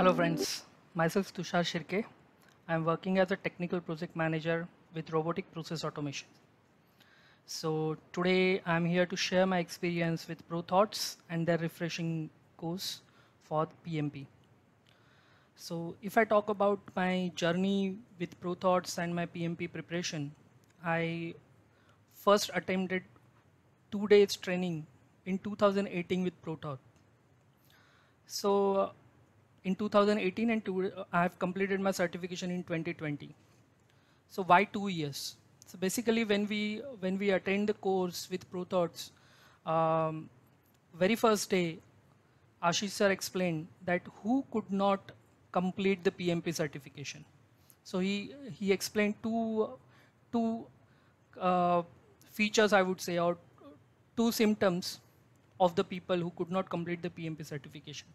Hello friends, myself Tushar Shirke. I am working as a technical project manager with robotic process automation. So today I am here to share my experience with ProThoughts and their refreshing course for PMP. So if I talk about my journey with ProThoughts and my PMP preparation, I first attempted two days training in 2018 with ProThought. So in 2018 and two, uh, I have completed my certification in 2020. So why two years? So basically when we, when we attend the course with ProThoughts, um, very first day, Ashish sir explained that who could not complete the PMP certification. So he, he explained two, two uh, features, I would say, or two symptoms of the people who could not complete the PMP certification.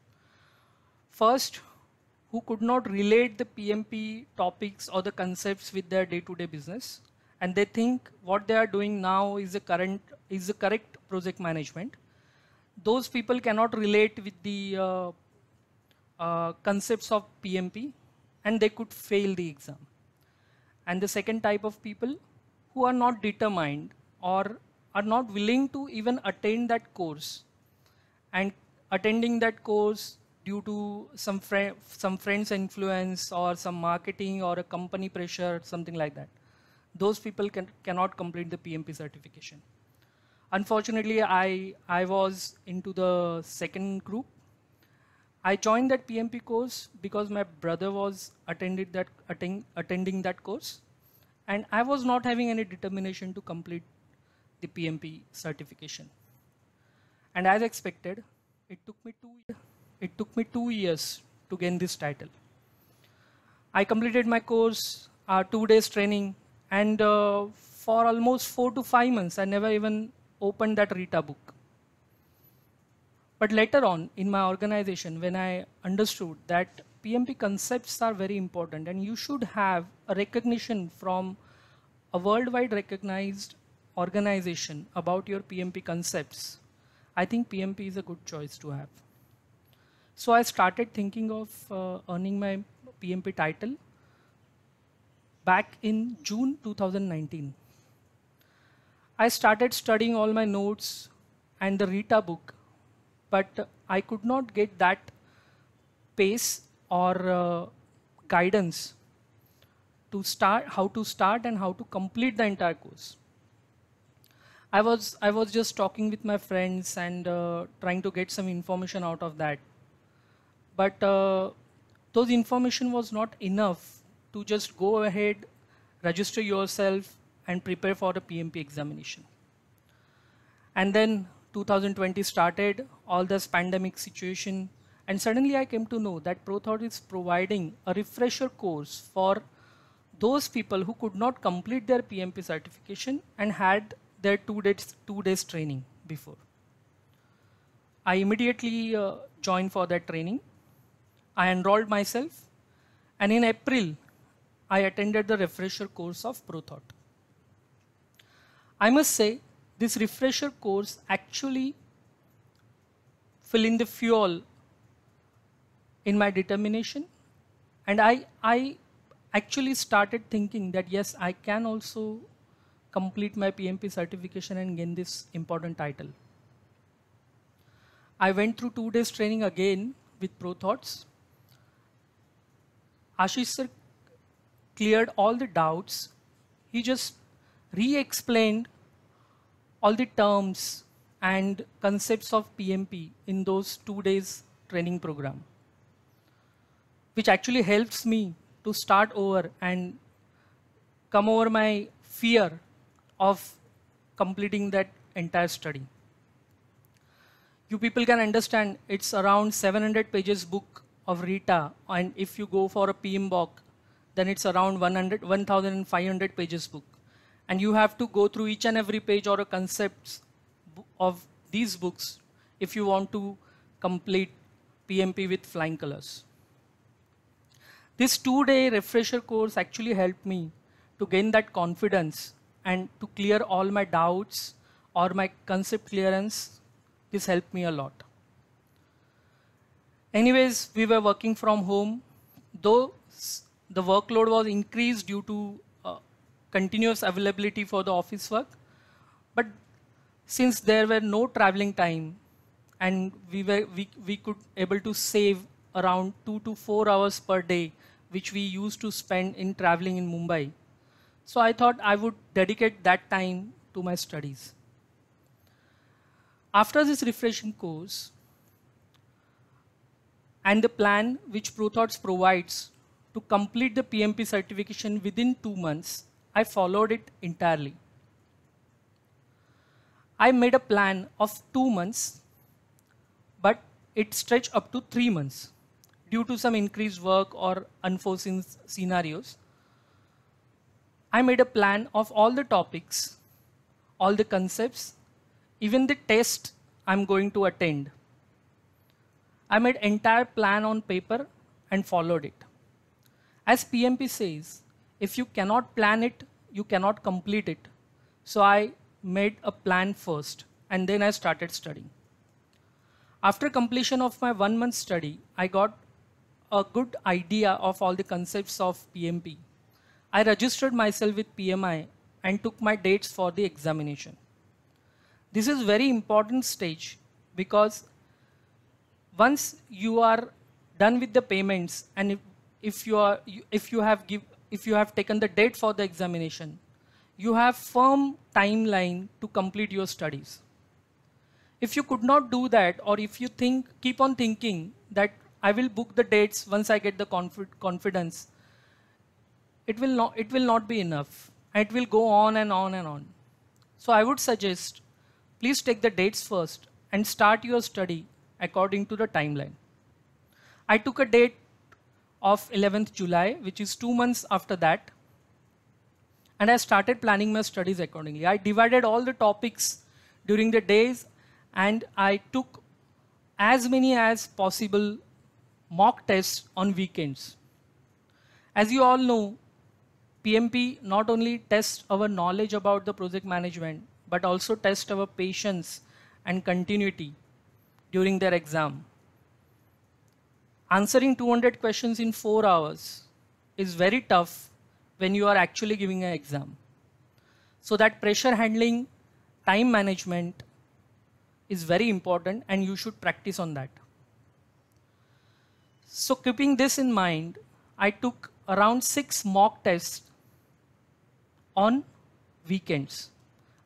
First, who could not relate the PMP topics or the concepts with their day-to-day -day business. And they think what they are doing now is the current is the correct project management. Those people cannot relate with the uh, uh, concepts of PMP and they could fail the exam. And the second type of people who are not determined or are not willing to even attend that course and attending that course due to some, some friends influence or some marketing or a company pressure, something like that. Those people can, cannot complete the PMP certification. Unfortunately, I, I was into the second group. I joined that PMP course because my brother was attended that, attend, attending that course. And I was not having any determination to complete the PMP certification. And as expected, it took me two years. It took me two years to gain this title. I completed my course, uh, two days training, and uh, for almost four to five months, I never even opened that Rita book. But later on in my organization, when I understood that PMP concepts are very important and you should have a recognition from a worldwide recognized organization about your PMP concepts, I think PMP is a good choice to have. So I started thinking of uh, earning my PMP title back in June 2019. I started studying all my notes and the Rita book, but I could not get that pace or uh, guidance to start, how to start and how to complete the entire course. I was I was just talking with my friends and uh, trying to get some information out of that. But uh, those information was not enough to just go ahead, register yourself and prepare for the PMP examination. And then 2020 started, all this pandemic situation, and suddenly I came to know that ProThought is providing a refresher course for those people who could not complete their PMP certification and had their two days, two days training before. I immediately uh, joined for that training I enrolled myself and in April, I attended the refresher course of ProThought. I must say, this refresher course actually filled in the fuel in my determination and I, I actually started thinking that yes, I can also complete my PMP certification and gain this important title. I went through two days training again with ProThoughts Ashish sir cleared all the doubts. He just re-explained all the terms and concepts of PMP in those two days training program, which actually helps me to start over and come over my fear of completing that entire study. You people can understand it's around 700 pages book of Rita, and if you go for a PMBOK, then it's around 100, 1,500 pages book. And you have to go through each and every page or a concepts of these books if you want to complete PMP with flying colors. This two-day refresher course actually helped me to gain that confidence and to clear all my doubts or my concept clearance. This helped me a lot. Anyways, we were working from home, though the workload was increased due to uh, continuous availability for the office work. But since there were no traveling time and we, were, we, we could able to save around two to four hours per day, which we used to spend in traveling in Mumbai. So I thought I would dedicate that time to my studies. After this refreshing course, and the plan which ProThoughts provides to complete the PMP certification within two months, I followed it entirely. I made a plan of two months, but it stretched up to three months due to some increased work or unforeseen scenarios. I made a plan of all the topics, all the concepts, even the test I'm going to attend. I made entire plan on paper and followed it. As PMP says, if you cannot plan it, you cannot complete it. So I made a plan first and then I started studying. After completion of my one month study, I got a good idea of all the concepts of PMP. I registered myself with PMI and took my dates for the examination. This is very important stage because once you are done with the payments and if, if you are if you have give if you have taken the date for the examination you have firm timeline to complete your studies if you could not do that or if you think keep on thinking that i will book the dates once i get the confidence it will not it will not be enough it will go on and on and on so i would suggest please take the dates first and start your study according to the timeline. I took a date of 11th July, which is two months after that. And I started planning my studies accordingly. I divided all the topics during the days and I took as many as possible mock tests on weekends. As you all know, PMP not only tests our knowledge about the project management, but also tests our patience and continuity during their exam. Answering 200 questions in four hours is very tough when you are actually giving an exam. So that pressure handling, time management is very important and you should practice on that. So keeping this in mind, I took around six mock tests on weekends.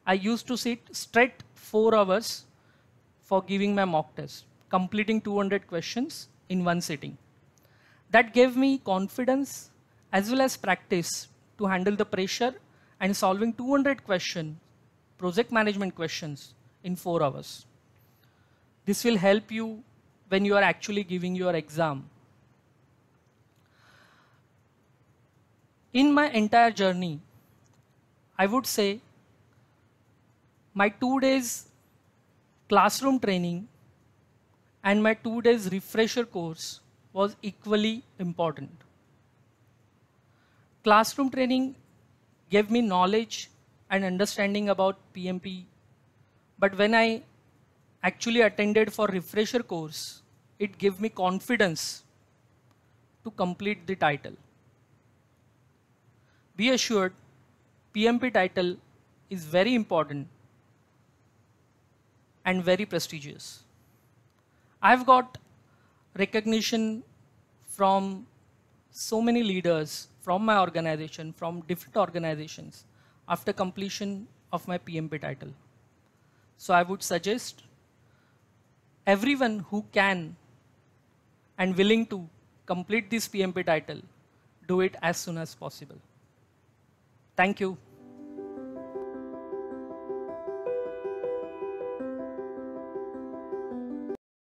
I used to sit straight four hours for giving my mock test, completing 200 questions in one sitting. That gave me confidence as well as practice to handle the pressure and solving 200 question, project management questions in four hours. This will help you when you are actually giving your exam. In my entire journey, I would say my two days classroom training and my two days refresher course was equally important. Classroom training gave me knowledge and understanding about PMP, but when I actually attended for refresher course, it gave me confidence to complete the title. Be assured, PMP title is very important and very prestigious. I've got recognition from so many leaders from my organization, from different organizations after completion of my PMP title. So I would suggest everyone who can and willing to complete this PMP title, do it as soon as possible. Thank you.